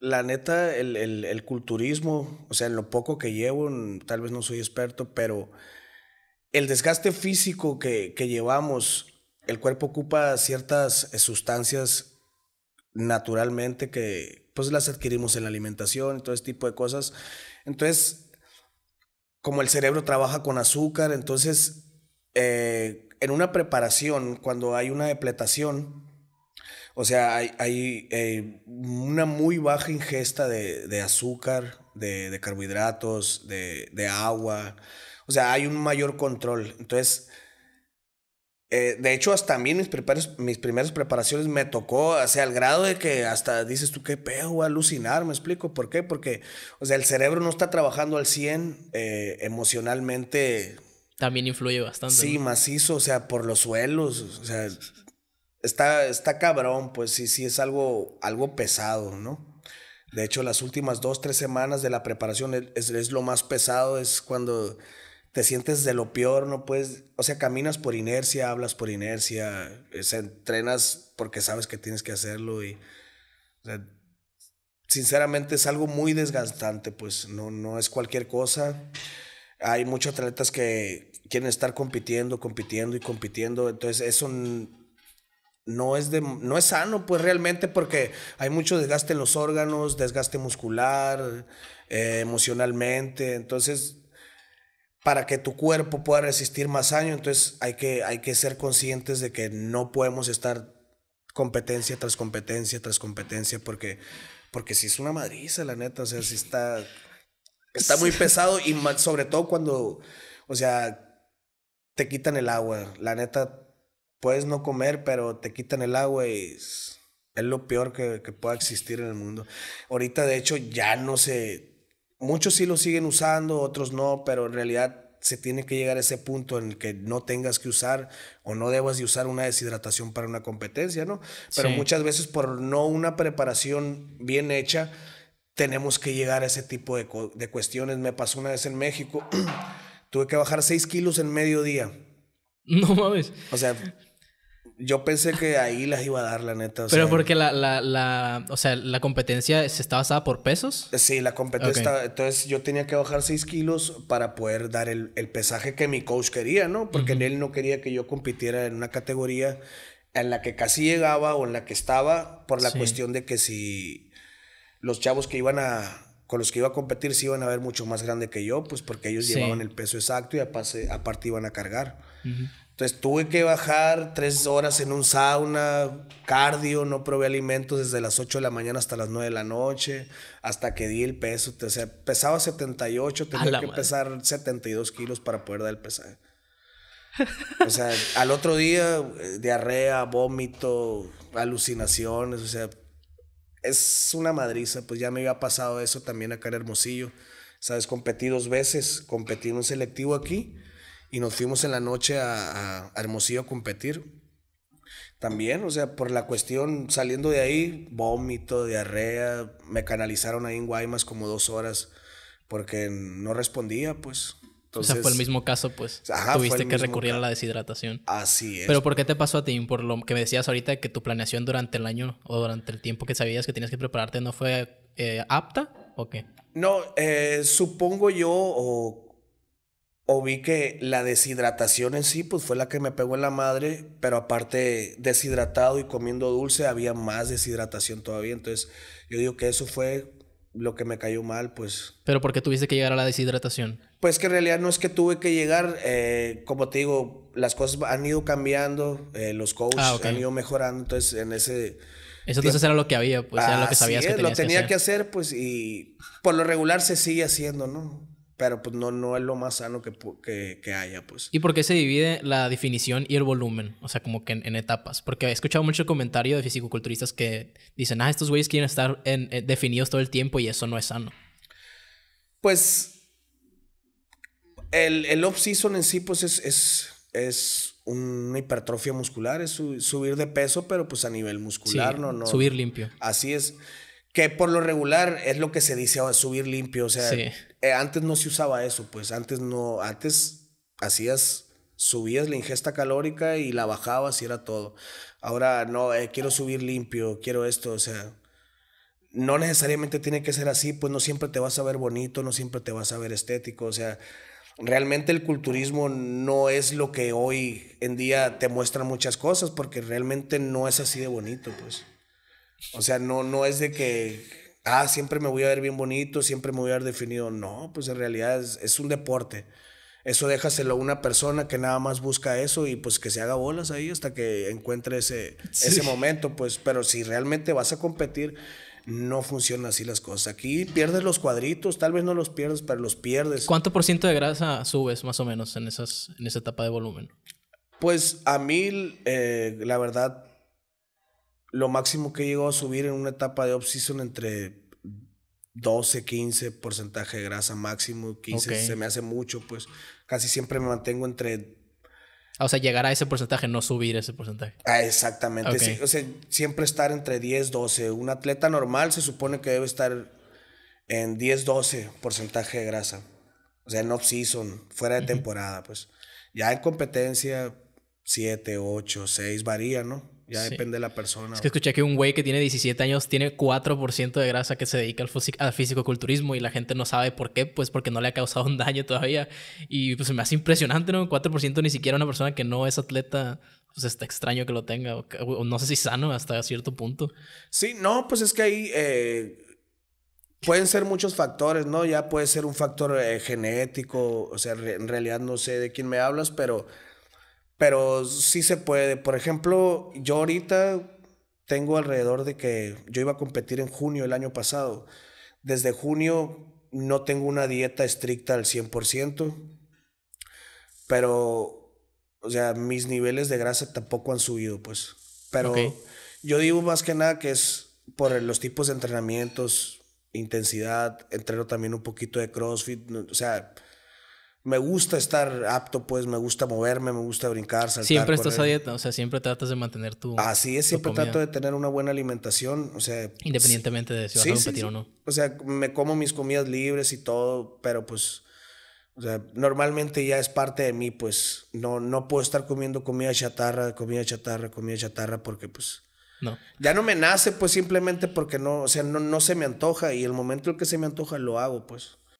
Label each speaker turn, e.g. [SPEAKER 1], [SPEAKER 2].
[SPEAKER 1] La neta, el, el, culturismo, o sea, en lo poco que llevo, tal vez no soy experto, pero el desgaste físico que, que llevamos, el cuerpo ocupa ciertas eh, sustancias naturalmente que pues las adquirimos en la alimentación y todo ese tipo de cosas. Entonces, como el cerebro trabaja con azúcar, entonces eh, en una preparación, cuando hay una depletación, o sea, hay, eh, una muy baja ingesta de, azúcar, de, carbohidratos, de, agua. O sea, hay un mayor control. Entonces, eh, de hecho, hasta a mí mis, mis primeras preparaciones me tocó, o sea, al grado de que hasta dices tú, qué pedo, voy a alucinar, me explico. ¿Por qué? Porque, o sea, el cerebro no está trabajando al 100 eh, emocionalmente.
[SPEAKER 2] También influye bastante. Sí,
[SPEAKER 1] macizo, o sea, por los suelos, o sea, está, cabrón, pues sí, sí, es algo, algo pesado, ¿no? De hecho, las últimas dos, tres semanas de la preparación es, lo más pesado, es cuando te sientes de lo peor, no puedes, o sea, caminas por inercia, hablas por inercia, entrenas porque sabes que tienes que hacerlo y, sinceramente es algo muy desgastante, pues no, no es cualquier cosa. Hay muchos atletas que quieren estar compitiendo, compitiendo y compitiendo, entonces eso no es, de, no es sano, pues realmente, porque hay mucho desgaste en los órganos, desgaste muscular, eh, emocionalmente. Entonces, para que tu cuerpo pueda resistir más años, entonces hay que, hay que ser conscientes de que no podemos estar competencia tras competencia tras competencia, porque, porque si es una madriza, la neta, o sea, si está, está muy pesado y sobre todo cuando, o sea, te quitan el agua, la neta puedes no comer, pero te quitan el agua y es lo peor que, pueda existir en el mundo. Ahorita, de hecho, ya no sé Muchos sí lo siguen usando, otros no, pero en realidad se tiene que llegar a ese punto en el que no tengas que usar o no debas de usar una deshidratación para una competencia, ¿no? Pero muchas veces por no una preparación bien hecha, tenemos que llegar a ese tipo de, de cuestiones. Me pasó una vez en México, tuve que bajar 6 kilos en medio día. No mames. O sea, yo pensé que ahí las iba a dar, la neta. Pero porque
[SPEAKER 2] la, la, la, o sea, la competencia se está basada por pesos. Sí, la competencia.
[SPEAKER 1] entonces yo tenía que bajar 6 kilos para poder dar el, pesaje que mi coach quería, ¿no? Porque él no quería que yo compitiera en una categoría en la que casi llegaba o en la que estaba por la cuestión de que si los chavos que iban a, con los que iba a competir sí iban a ver mucho más grande que yo, pues porque ellos llevaban el peso exacto y aparte, aparte iban a cargar. Entonces tuve que bajar tres horas en un sauna, cardio, no probé alimentos desde las 8 de la mañana hasta las 9 de la noche, hasta que di el peso. O sea, pesaba 78, tenía que pesar 72 kilos para poder dar el pesaje. O sea, al otro día, eh, diarrea, vómito, alucinaciones, o sea, es una madriza. Pues ya me había pasado eso también acá en Hermosillo. Sabes, competí dos veces, competí en un selectivo aquí y nos fuimos en la noche a, Hermosillo a competir. También, o sea, por la cuestión, saliendo de ahí, vómito, diarrea, me canalizaron ahí en Guaymas como dos horas porque no respondía, pues. Entonces, o sea, fue el mismo caso, pues. tuviste que recurrir a la
[SPEAKER 2] deshidratación. Así es. Pero ¿por qué te pasó a ti? Por lo que me decías ahorita que tu planeación durante el año o durante el tiempo que sabías que tenías que prepararte no fue eh, apta o qué?
[SPEAKER 1] No, eh, supongo yo, o o vi que la deshidratación en sí, pues fue la que me pegó en la madre, pero aparte deshidratado y comiendo dulce, había más deshidratación todavía. Entonces, yo digo que eso fue lo que me cayó mal, pues.
[SPEAKER 2] ¿Pero por qué tuviste que llegar a la deshidratación? Pues
[SPEAKER 1] que en realidad no es que tuve que llegar, eh, como te digo, las cosas han ido cambiando, eh, los coaches ah, han ido mejorando, entonces en ese...
[SPEAKER 2] Eso entonces era lo que había, pues era lo que sabías sí, que lo tenía que
[SPEAKER 1] hacer, pues, y por lo regular se sigue haciendo, ¿no? pero pues no, no es lo más sano que, que, haya, pues. ¿Y por
[SPEAKER 2] qué se divide la definición y el volumen? O sea, como que en, etapas. Porque he escuchado mucho comentario de fisicoculturistas que dicen, ah, estos güeyes quieren estar eh, definidos todo el tiempo y eso no es sano. Pues.
[SPEAKER 1] El, el off-season en sí, pues es, es, una hipertrofia muscular, es subir de peso, pero pues a nivel muscular, ¿no? no Subir limpio. Así es. Que por lo regular es lo que se dice, oh, subir limpio, o sea. Sí eh, antes no se usaba eso, pues antes no, antes hacías, subías la ingesta calórica y la bajabas y era todo. Ahora no, eh, quiero subir limpio, quiero esto, o sea, no necesariamente tiene que ser así, pues no siempre te vas a ver bonito, no siempre te vas a ver estético, o sea, realmente el culturismo no es lo que hoy en día te muestra muchas cosas, porque realmente no es así de bonito, pues. O sea, no, no es de que ah, siempre me voy a ver bien bonito, siempre me voy a ver definido. No, pues en realidad es, un deporte. Eso déjaselo a una persona que nada más busca eso y pues que se haga bolas ahí hasta que encuentre ese, ese momento, pues. Pero si realmente vas a competir, no funcionan así las cosas. Aquí pierdes los cuadritos, tal vez no los pierdes, pero los pierdes.
[SPEAKER 2] ¿Cuánto por ciento de grasa subes más o menos en, esas, en esa etapa de volumen?
[SPEAKER 1] Pues a mí, eh, la verdad, lo máximo que llegó a subir en una etapa de off-season entre 12, 15 porcentaje de grasa máximo, 15 se me hace mucho, pues casi siempre me mantengo entre...
[SPEAKER 2] Ah, o sea, llegar a ese porcentaje, no subir ese porcentaje. Ah,
[SPEAKER 1] exactamente. Sí, o sea, siempre estar entre 10, 12. Un atleta normal se supone que debe estar en 10, 12 porcentaje de grasa. O sea, en off-season, fuera de temporada, pues. Ya en competencia, 7, 8, 6, varía, ¿no? Ya depende de la persona. Es que escuché
[SPEAKER 2] que un güey que tiene 17 años tiene 4% de grasa que se dedica al, al culturismo y la gente no sabe por qué, pues porque no le ha causado un daño todavía. Y pues me hace impresionante, ¿no? 4% ni siquiera una persona que no es atleta, pues está extraño que lo tenga. O, no sé si sano hasta cierto punto.
[SPEAKER 1] Sí, no, pues es que ahí... Eh, pueden ser muchos factores, ¿no? Ya puede ser un factor eh, genético, o sea, en realidad no sé de quién me hablas, pero pero sí se puede. Por ejemplo, yo ahorita tengo alrededor de que yo iba a competir en junio el año pasado. Desde junio no tengo una dieta estricta al 100%, pero, o sea, mis niveles de grasa tampoco han subido, pues. Pero yo digo más que nada que es por los tipos de entrenamientos, intensidad, entreno también un poquito de CrossFit, o sea, me gusta estar apto, pues, me gusta moverme, me gusta brincar, saltar. Siempre estás a
[SPEAKER 2] dieta, o sea, siempre tratas de mantener tu. Así es, siempre trato de
[SPEAKER 1] tener una buena alimentación, o sea. Independientemente de si vas a competir o no. O sea, me como mis comidas libres y todo, pero pues. O sea, normalmente ya es parte de mí, pues no, no puedo estar comiendo comida chatarra, comida chatarra, comida chatarra, porque pues. No. Ya no me nace, pues simplemente porque no, o sea, no, no se me antoja y el momento en que se me antoja lo hago, pues.